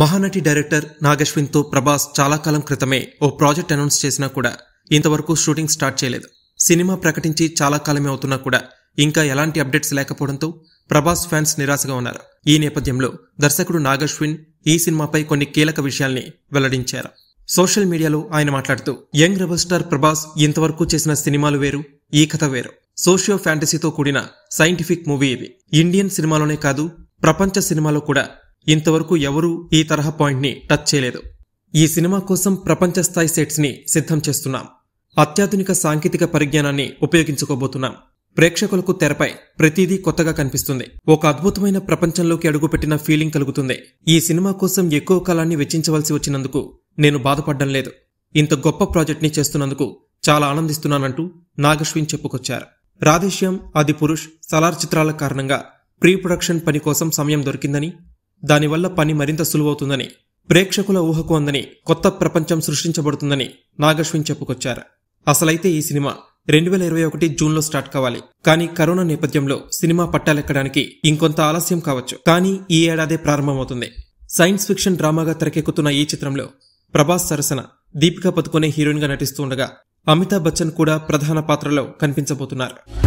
Mahanati director నాగశ్విన్తో Prabhas చాలా కాలం క్రితమే ఓ project announce చేసినా కూడా ఇంతవరకు షూటింగ్ స్టార్ట్ చేయలేదు సినిమా ప్రకటించి చాలా కాలమే అవుతున్నా కూడా ఇంకా ఎలాంటి అప్డేట్స్ లేకపోవడంతో ప్రభాస్ ఫ్యాన్స్ నిరాశగా ఉన్నారు ఈ నేపథ్యంలో దర్శకుడు నాగశ్విన్ ఈ సినిమాపై కొన్ని కీలక విషయాల్ని వెల్లడించారు సోషల్ మీడియాలో ఆయన మాట్లాడుతూ యంగ్ రెబల్ స్టార్ ప్రభాస్ ఇంతవరకు చేసిన సినిమాలు వేరు ఈ కథ వేరు సోషియో ఫ్యాంటసీతో కూడిన సైంటిఫిక్ మూవీ ఇది ఇండియన్ సినిమాలోనే కాదు ప్రపంచ సినిమాలో కూడా ఇంతవరకు ఎవరూ ఈ తరహా పాయింట్ని టచ్ చేయలేదు ఈ సినిమా కోసం ప్రపంచ స్థాయి సెట్స్ని సిద్ధం చేస్తున్నాం అత్యాధునిక సాంకేతిక పరిజ్ఞానాన్ని ఉపయోగించుకోబోతున్నాం ప్రేక్షకులకు తెరపై ప్రతిదీ కొత్తగా కనిపిస్తుంది ఒక అద్భుతమైన ప్రపంచంలోకి అడుగుపెట్టిన ఫీలింగ్ కలుగుతుంది ఈ సినిమా కోసం ఎక్కువ కాలాన్ని వెచ్చించవలసి వచ్చినందుకు నేను బాధపడడం లేదు ఇంత గొప్ప ప్రాజెక్ట్ని చేస్తున్నందుకు చాలా ఆనందిస్తున్నానంటూ నాగశ్విన్ చెప్పుకొచ్చారు రాధేశ్యం ఆది పురుష్ సలార్ చిత్రాల కారణంగా ప్రీ ప్రొడక్షన్ పని కోసం సమయం దొరికిందని దానివల్ల పని మరింత సులువవుతుందని ప్రేక్షకుల ఊహకు అందని కొత్త ప్రపంచం సృష్టించబడుతుందని నాగశ్విన్ చెప్పుకొచ్చారు అసలైతే ఈ సినిమా రెండు వేల ఇరవై ఒకటి జూన్లో స్టార్ట్ కావాలి కానీ కరోనా నేపథ్యంలో సినిమా పట్టాలెక్కడానికి ఇంకొంత ఆలస్యం కావచ్చు కానీ ఈ ఏడాదే ప్రారంభమవుతుంది సైన్స్ ఫిక్షన్ డ్రామాగా తెరకెక్కుతున్న ఈ చిత్రంలో ప్రభాస్ సరసన దీపికా పదుకునే హీరోయిన్గా నటిస్తుండగా అమితాబ్ బచ్చన్ కూడా ప్రధాన పాత్రలో కనిపించబోతున్నారు